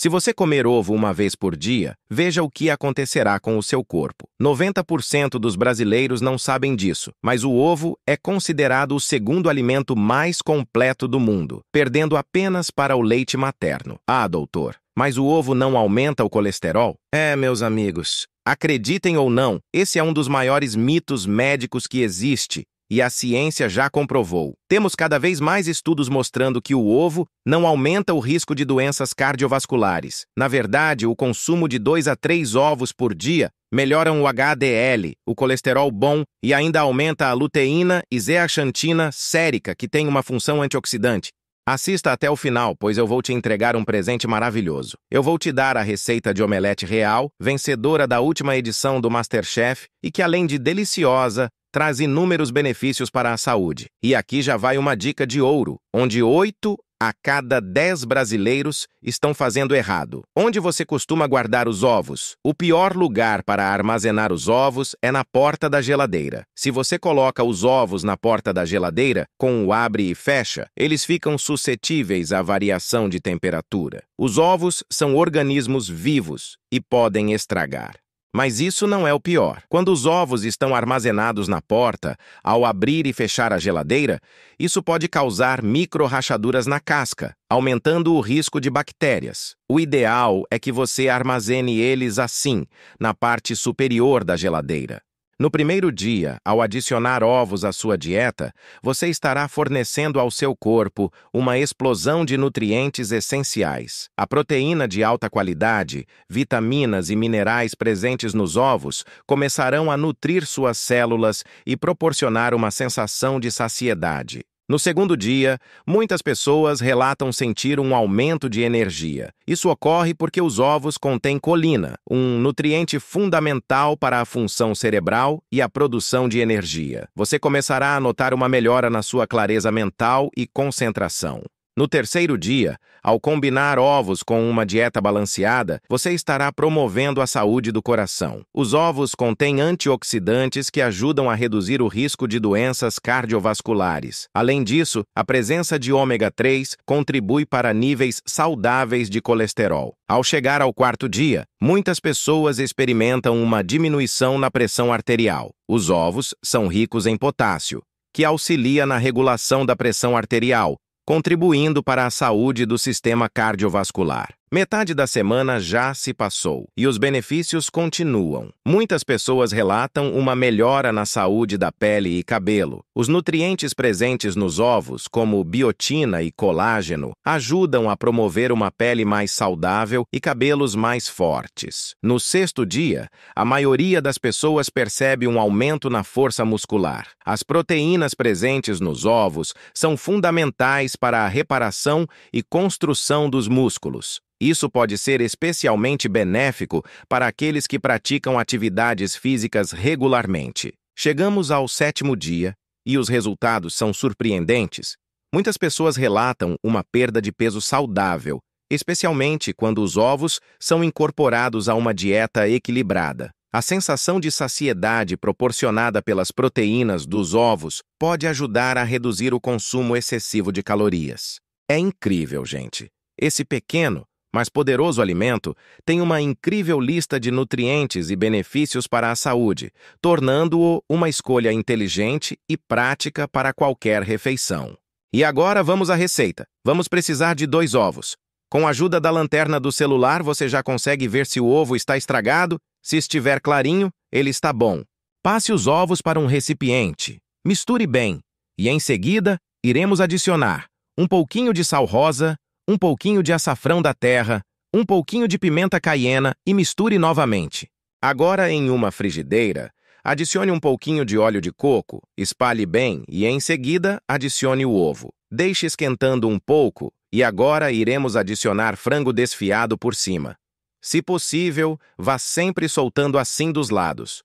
Se você comer ovo uma vez por dia, veja o que acontecerá com o seu corpo. 90% dos brasileiros não sabem disso, mas o ovo é considerado o segundo alimento mais completo do mundo, perdendo apenas para o leite materno. Ah, doutor, mas o ovo não aumenta o colesterol? É, meus amigos, Acreditem ou não, esse é um dos maiores mitos médicos que existe e a ciência já comprovou. Temos cada vez mais estudos mostrando que o ovo não aumenta o risco de doenças cardiovasculares. Na verdade, o consumo de 2 a 3 ovos por dia melhora o HDL, o colesterol bom, e ainda aumenta a luteína e zeaxantina sérica, que tem uma função antioxidante. Assista até o final, pois eu vou te entregar um presente maravilhoso. Eu vou te dar a receita de omelete real, vencedora da última edição do Masterchef, e que além de deliciosa, traz inúmeros benefícios para a saúde. E aqui já vai uma dica de ouro, onde 8 a cada 10 brasileiros estão fazendo errado. Onde você costuma guardar os ovos? O pior lugar para armazenar os ovos é na porta da geladeira. Se você coloca os ovos na porta da geladeira, com o abre e fecha, eles ficam suscetíveis à variação de temperatura. Os ovos são organismos vivos e podem estragar. Mas isso não é o pior. Quando os ovos estão armazenados na porta, ao abrir e fechar a geladeira, isso pode causar micro-rachaduras na casca, aumentando o risco de bactérias. O ideal é que você armazene eles assim, na parte superior da geladeira. No primeiro dia, ao adicionar ovos à sua dieta, você estará fornecendo ao seu corpo uma explosão de nutrientes essenciais. A proteína de alta qualidade, vitaminas e minerais presentes nos ovos começarão a nutrir suas células e proporcionar uma sensação de saciedade. No segundo dia, muitas pessoas relatam sentir um aumento de energia. Isso ocorre porque os ovos contêm colina, um nutriente fundamental para a função cerebral e a produção de energia. Você começará a notar uma melhora na sua clareza mental e concentração. No terceiro dia, ao combinar ovos com uma dieta balanceada, você estará promovendo a saúde do coração. Os ovos contêm antioxidantes que ajudam a reduzir o risco de doenças cardiovasculares. Além disso, a presença de ômega 3 contribui para níveis saudáveis de colesterol. Ao chegar ao quarto dia, muitas pessoas experimentam uma diminuição na pressão arterial. Os ovos são ricos em potássio, que auxilia na regulação da pressão arterial contribuindo para a saúde do sistema cardiovascular. Metade da semana já se passou e os benefícios continuam. Muitas pessoas relatam uma melhora na saúde da pele e cabelo. Os nutrientes presentes nos ovos, como biotina e colágeno, ajudam a promover uma pele mais saudável e cabelos mais fortes. No sexto dia, a maioria das pessoas percebe um aumento na força muscular. As proteínas presentes nos ovos são fundamentais para a reparação e construção dos músculos. Isso pode ser especialmente benéfico para aqueles que praticam atividades físicas regularmente. Chegamos ao sétimo dia e os resultados são surpreendentes. Muitas pessoas relatam uma perda de peso saudável, especialmente quando os ovos são incorporados a uma dieta equilibrada. A sensação de saciedade proporcionada pelas proteínas dos ovos pode ajudar a reduzir o consumo excessivo de calorias. É incrível, gente. Esse pequeno, mas poderoso alimento tem uma incrível lista de nutrientes e benefícios para a saúde, tornando-o uma escolha inteligente e prática para qualquer refeição. E agora vamos à receita. Vamos precisar de dois ovos. Com a ajuda da lanterna do celular, você já consegue ver se o ovo está estragado. Se estiver clarinho, ele está bom. Passe os ovos para um recipiente. Misture bem. E em seguida, iremos adicionar um pouquinho de sal rosa, um pouquinho de açafrão da terra, um pouquinho de pimenta caiena e misture novamente. Agora, em uma frigideira, adicione um pouquinho de óleo de coco, espalhe bem e, em seguida, adicione o ovo. Deixe esquentando um pouco e agora iremos adicionar frango desfiado por cima. Se possível, vá sempre soltando assim dos lados.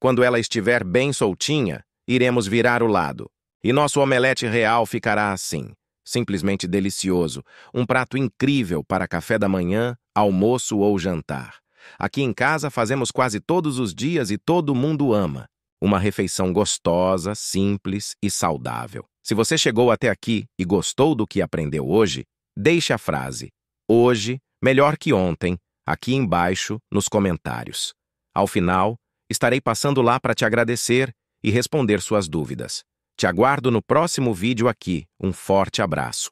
Quando ela estiver bem soltinha, iremos virar o lado. E nosso omelete real ficará assim. Simplesmente delicioso, um prato incrível para café da manhã, almoço ou jantar. Aqui em casa fazemos quase todos os dias e todo mundo ama. Uma refeição gostosa, simples e saudável. Se você chegou até aqui e gostou do que aprendeu hoje, deixe a frase Hoje, melhor que ontem, aqui embaixo nos comentários. Ao final, estarei passando lá para te agradecer e responder suas dúvidas. Te aguardo no próximo vídeo aqui. Um forte abraço.